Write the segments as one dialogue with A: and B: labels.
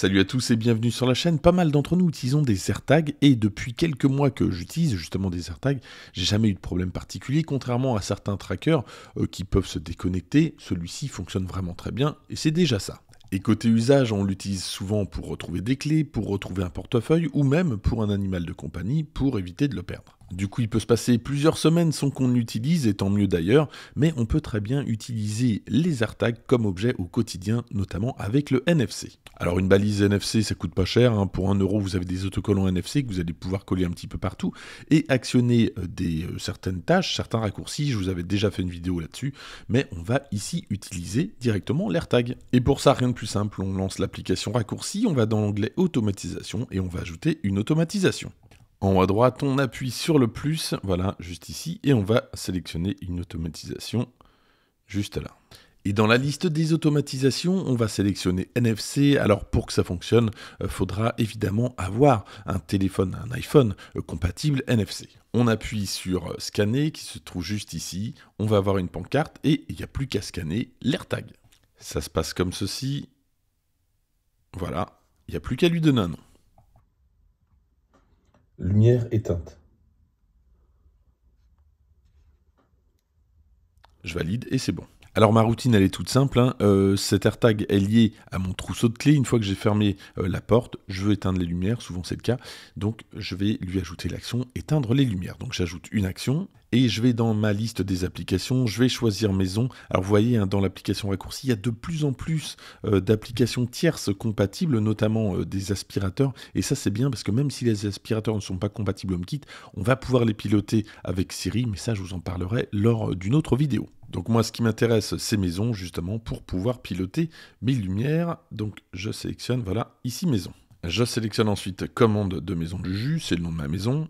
A: Salut à tous et bienvenue sur la chaîne. Pas mal d'entre nous utilisons des AirTags et depuis quelques mois que j'utilise justement des AirTags, j'ai jamais eu de problème particulier, contrairement à certains trackers euh, qui peuvent se déconnecter. Celui-ci fonctionne vraiment très bien et c'est déjà ça. Et côté usage, on l'utilise souvent pour retrouver des clés, pour retrouver un portefeuille ou même pour un animal de compagnie pour éviter de le perdre. Du coup, il peut se passer plusieurs semaines sans qu'on l'utilise, et tant mieux d'ailleurs, mais on peut très bien utiliser les AirTags comme objet au quotidien, notamment avec le NFC. Alors une balise NFC, ça coûte pas cher, hein. pour 1€, euro vous avez des autocollants NFC que vous allez pouvoir coller un petit peu partout, et actionner euh, des, euh, certaines tâches, certains raccourcis, je vous avais déjà fait une vidéo là-dessus, mais on va ici utiliser directement l'AirTag. Et pour ça, rien de plus simple, on lance l'application raccourci, on va dans l'onglet automatisation, et on va ajouter une automatisation. En haut à droite, on appuie sur le plus, voilà, juste ici, et on va sélectionner une automatisation juste là. Et dans la liste des automatisations, on va sélectionner NFC. Alors pour que ça fonctionne, il euh, faudra évidemment avoir un téléphone, un iPhone euh, compatible NFC. On appuie sur euh, scanner qui se trouve juste ici. On va avoir une pancarte et il n'y a plus qu'à scanner l'AirTag. Ça se passe comme ceci. Voilà, il n'y a plus qu'à lui donner un nom. Lumière éteinte. Je valide et c'est bon. Alors ma routine elle est toute simple, hein. Euh, cet AirTag est lié à mon trousseau de clés, une fois que j'ai fermé euh, la porte, je veux éteindre les lumières, souvent c'est le cas, donc je vais lui ajouter l'action éteindre les lumières. Donc j'ajoute une action et je vais dans ma liste des applications, je vais choisir maison. Alors vous voyez, hein, dans l'application raccourci, il y a de plus en plus euh, d'applications tierces compatibles, notamment des aspirateurs. Et ça c'est bien parce que même si les aspirateurs ne sont pas compatibles HomeKit, on va pouvoir les piloter avec Siri, mais ça je vous en parlerai lors d'une autre vidéo. Donc moi, ce qui m'intéresse, c'est maison, justement, pour pouvoir piloter mes lumières. Donc je sélectionne, voilà, ici maison. Je sélectionne ensuite commande de maison du jus, c'est le nom de ma maison.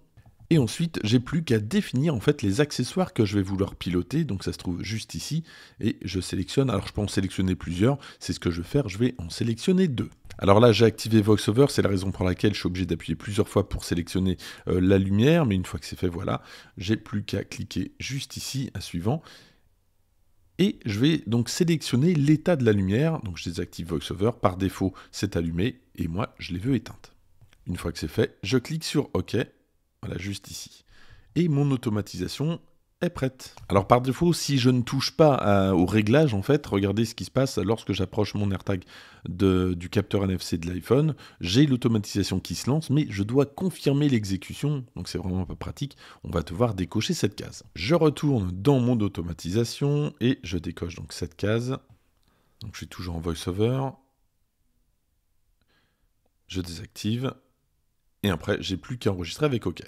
A: Et ensuite, j'ai plus qu'à définir en fait les accessoires que je vais vouloir piloter. Donc ça se trouve juste ici. Et je sélectionne. Alors je peux en sélectionner plusieurs. C'est ce que je vais faire. Je vais en sélectionner deux. Alors là, j'ai activé VoiceOver. C'est la raison pour laquelle je suis obligé d'appuyer plusieurs fois pour sélectionner euh, la lumière. Mais une fois que c'est fait, voilà. J'ai plus qu'à cliquer juste ici à suivant. Et je vais donc sélectionner l'état de la lumière. Donc je désactive VoiceOver. Par défaut, c'est allumé et moi, je les veux éteintes. Une fois que c'est fait, je clique sur OK. Voilà, juste ici. Et mon automatisation est prête. Alors par défaut, si je ne touche pas euh, au réglage, en fait, regardez ce qui se passe lorsque j'approche mon AirTag de, du capteur NFC de l'iPhone. J'ai l'automatisation qui se lance, mais je dois confirmer l'exécution, donc c'est vraiment pas pratique. On va devoir décocher cette case. Je retourne dans mon automatisation et je décoche donc cette case. Donc je suis toujours en VoiceOver. Je désactive. Et après, j'ai plus qu'à enregistrer avec OK.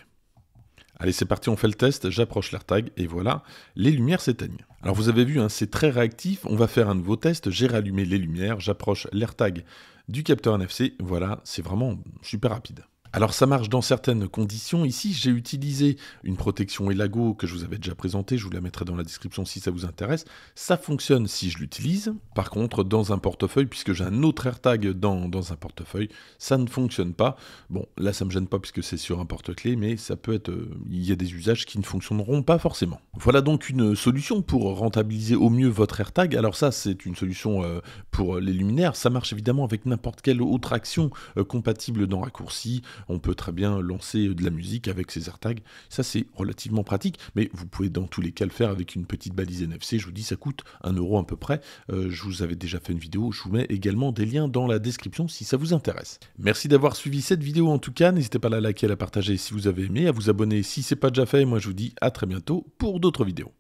A: Allez, c'est parti, on fait le test, j'approche l'AirTag et voilà, les lumières s'éteignent. Alors vous avez vu, hein, c'est très réactif, on va faire un nouveau test, j'ai rallumé les lumières, j'approche l'AirTag du capteur NFC, voilà, c'est vraiment super rapide. Alors ça marche dans certaines conditions. Ici, j'ai utilisé une protection Elago que je vous avais déjà présentée, je vous la mettrai dans la description si ça vous intéresse. Ça fonctionne si je l'utilise. Par contre, dans un portefeuille, puisque j'ai un autre AirTag dans, dans un portefeuille, ça ne fonctionne pas. Bon, là, ça ne me gêne pas puisque c'est sur un porte-clés, mais ça peut être... Euh, il y a des usages qui ne fonctionneront pas forcément. Voilà donc une solution pour rentabiliser au mieux votre AirTag. Alors ça, c'est une solution euh, pour les luminaires. Ça marche évidemment avec n'importe quelle autre action euh, compatible dans Raccourci, on peut très bien lancer de la musique avec ces AirTags. Ça, c'est relativement pratique, mais vous pouvez dans tous les cas le faire avec une petite balise NFC. Je vous dis, ça coûte 1 euro à peu près. Euh, je vous avais déjà fait une vidéo. Je vous mets également des liens dans la description si ça vous intéresse. Merci d'avoir suivi cette vidéo en tout cas. N'hésitez pas à la liker, à la partager si vous avez aimé, à vous abonner si ce c'est pas déjà fait. moi, je vous dis à très bientôt pour d'autres vidéos.